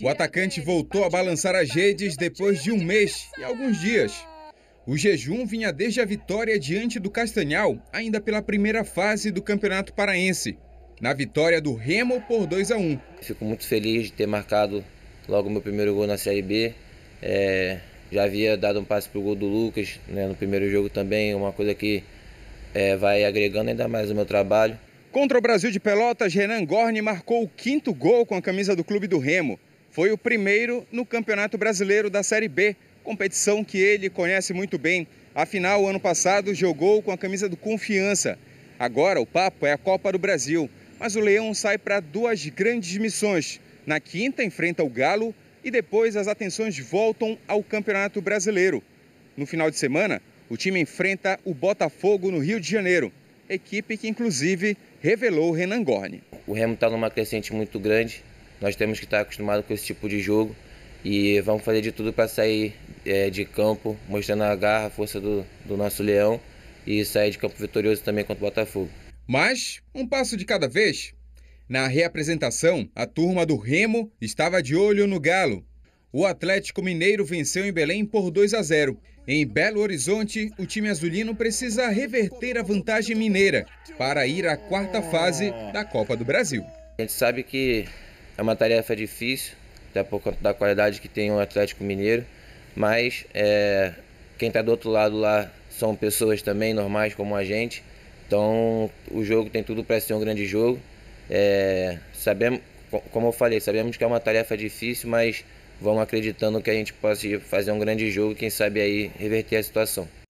O atacante voltou a balançar as redes depois de um mês e alguns dias. O jejum vinha desde a vitória diante do Castanhal, ainda pela primeira fase do Campeonato Paraense, na vitória do Remo por 2 a 1. Fico muito feliz de ter marcado logo meu primeiro gol na Série B. É, já havia dado um passe para o gol do Lucas né, no primeiro jogo também, uma coisa que é, vai agregando ainda mais o meu trabalho. Contra o Brasil de Pelotas, Renan Gorni marcou o quinto gol com a camisa do clube do Remo. Foi o primeiro no Campeonato Brasileiro da Série B, competição que ele conhece muito bem. Afinal, ano passado jogou com a camisa do Confiança. Agora o papo é a Copa do Brasil, mas o Leão sai para duas grandes missões. Na quinta enfrenta o Galo e depois as atenções voltam ao Campeonato Brasileiro. No final de semana, o time enfrenta o Botafogo no Rio de Janeiro, equipe que inclusive revelou Renan Gorne. O Remo está numa crescente muito grande, nós temos que estar acostumados com esse tipo de jogo e vamos fazer de tudo para sair é, de campo, mostrando a garra, a força do, do nosso leão e sair de campo vitorioso também contra o Botafogo. Mas um passo de cada vez. Na reapresentação, a turma do Remo estava de olho no Galo. O Atlético Mineiro venceu em Belém por 2 a 0. Em Belo Horizonte, o time azulino precisa reverter a vantagem mineira para ir à quarta fase da Copa do Brasil. A gente sabe que é uma tarefa difícil, até por conta da qualidade que tem o Atlético Mineiro, mas é, quem está do outro lado lá são pessoas também normais como a gente. Então o jogo tem tudo para ser um grande jogo. É, sabemos, como eu falei, sabemos que é uma tarefa difícil, mas vamos acreditando que a gente possa fazer um grande jogo, quem sabe aí reverter a situação.